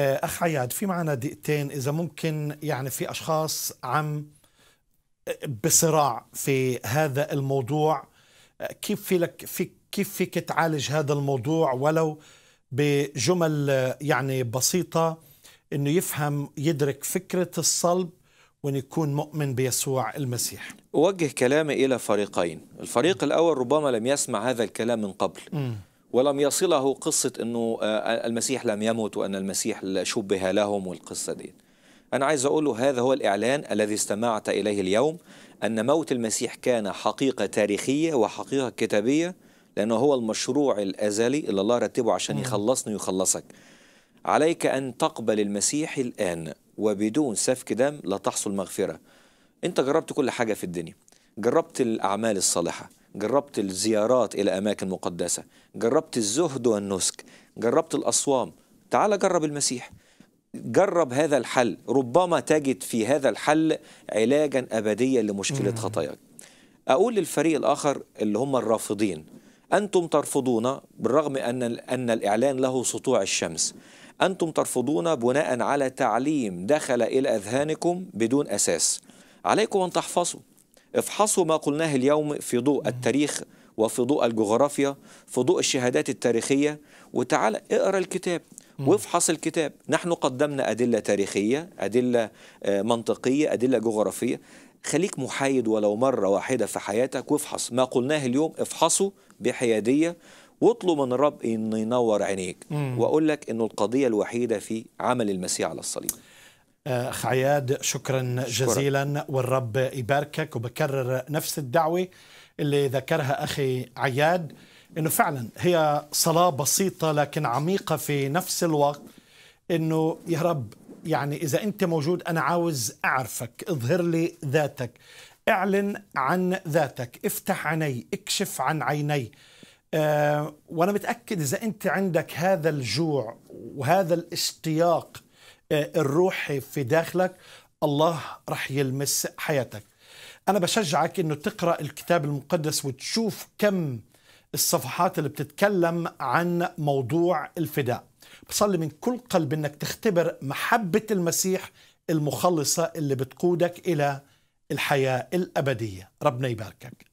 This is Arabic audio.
آه، اخ عياد في معنا دقيقتين اذا ممكن يعني في اشخاص عم آه، بصراع في هذا الموضوع آه، كيف في لك في كيف فيك تعالج هذا الموضوع ولو بجمل يعني بسيطه انه يفهم يدرك فكره الصلب وان يكون مؤمن بيسوع المسيح. اوجه كلامي الى فريقين، الفريق الاول ربما لم يسمع هذا الكلام من قبل. م. ولم يصله قصة أنه آه، آه، المسيح لم يمت وأن المسيح شبه لهم والقصة دي أنا عايز أقوله هذا هو الإعلان الذي استمعت إليه اليوم أن موت المسيح كان حقيقة تاريخية وحقيقة كتابية لأنه هو المشروع الأزلي اللي الله رتبه عشان يخلصني ويخلصك عليك أن تقبل المسيح الآن وبدون سفك دم لا تحصل مغفرة أنت جربت كل حاجة في الدنيا جربت الأعمال الصالحة جربت الزيارات إلى أماكن مقدسة جربت الزهد والنسك جربت الأصوام تعال جرب المسيح جرب هذا الحل ربما تجد في هذا الحل علاجا أبديا لمشكلة خطاياك أقول للفريق الآخر اللي هم الرافضين أنتم ترفضون بالرغم أن, أن الإعلان له سطوع الشمس أنتم ترفضون بناء على تعليم دخل إلى أذهانكم بدون أساس عليكم أن تحفظوا افحصوا ما قلناه اليوم في ضوء التاريخ وفي ضوء الجغرافيا في ضوء الشهادات التاريخية وتعال اقرأ الكتاب وافحص الكتاب نحن قدمنا أدلة تاريخية أدلة آه، منطقية أدلة جغرافية خليك محايد ولو مرة واحدة في حياتك وافحص ما قلناه اليوم افحصه بحيادية واطلب من الرب أن ينور عينيك وأقول لك أنه القضية الوحيدة في عمل المسيح على الصليب أخ آه، عياد شكرا, شكرا جزيلا والرب يباركك وبكرر نفس الدعوة اللي ذكرها أخي عياد أنه فعلا هي صلاة بسيطة لكن عميقة في نفس الوقت أنه يا رب يعني إذا أنت موجود أنا عاوز أعرفك اظهر لي ذاتك اعلن عن ذاتك افتح عيني اكشف عن عيني أه وأنا متأكد إذا أنت عندك هذا الجوع وهذا الاشتياق الروحي في داخلك الله رح يلمس حياتك أنا بشجعك أنه تقرأ الكتاب المقدس وتشوف كم الصفحات اللي بتتكلم عن موضوع الفداء بصلي من كل قلب أنك تختبر محبة المسيح المخلصة اللي بتقودك إلى الحياة الأبدية ربنا يباركك